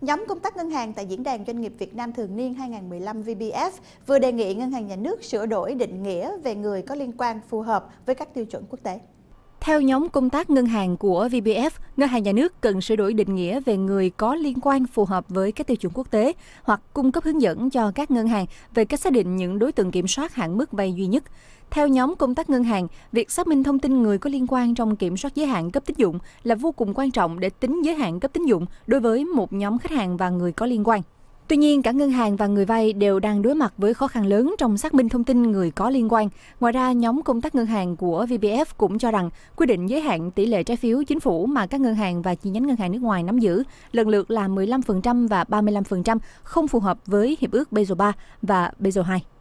Nhóm công tác ngân hàng tại Diễn đàn Doanh nghiệp Việt Nam Thường niên 2015 VBF vừa đề nghị Ngân hàng Nhà nước sửa đổi định nghĩa về người có liên quan phù hợp với các tiêu chuẩn quốc tế. Theo nhóm công tác ngân hàng của VBF, ngân hàng nhà nước cần sửa đổi định nghĩa về người có liên quan phù hợp với các tiêu chuẩn quốc tế hoặc cung cấp hướng dẫn cho các ngân hàng về cách xác định những đối tượng kiểm soát hạn mức vay duy nhất. Theo nhóm công tác ngân hàng, việc xác minh thông tin người có liên quan trong kiểm soát giới hạn cấp tín dụng là vô cùng quan trọng để tính giới hạn cấp tín dụng đối với một nhóm khách hàng và người có liên quan. Tuy nhiên, cả ngân hàng và người vay đều đang đối mặt với khó khăn lớn trong xác minh thông tin người có liên quan. Ngoài ra, nhóm công tác ngân hàng của VBF cũng cho rằng quy định giới hạn tỷ lệ trái phiếu chính phủ mà các ngân hàng và chi nhánh ngân hàng nước ngoài nắm giữ lần lượt là 15% và 35% không phù hợp với Hiệp ước Basel III và Basel II.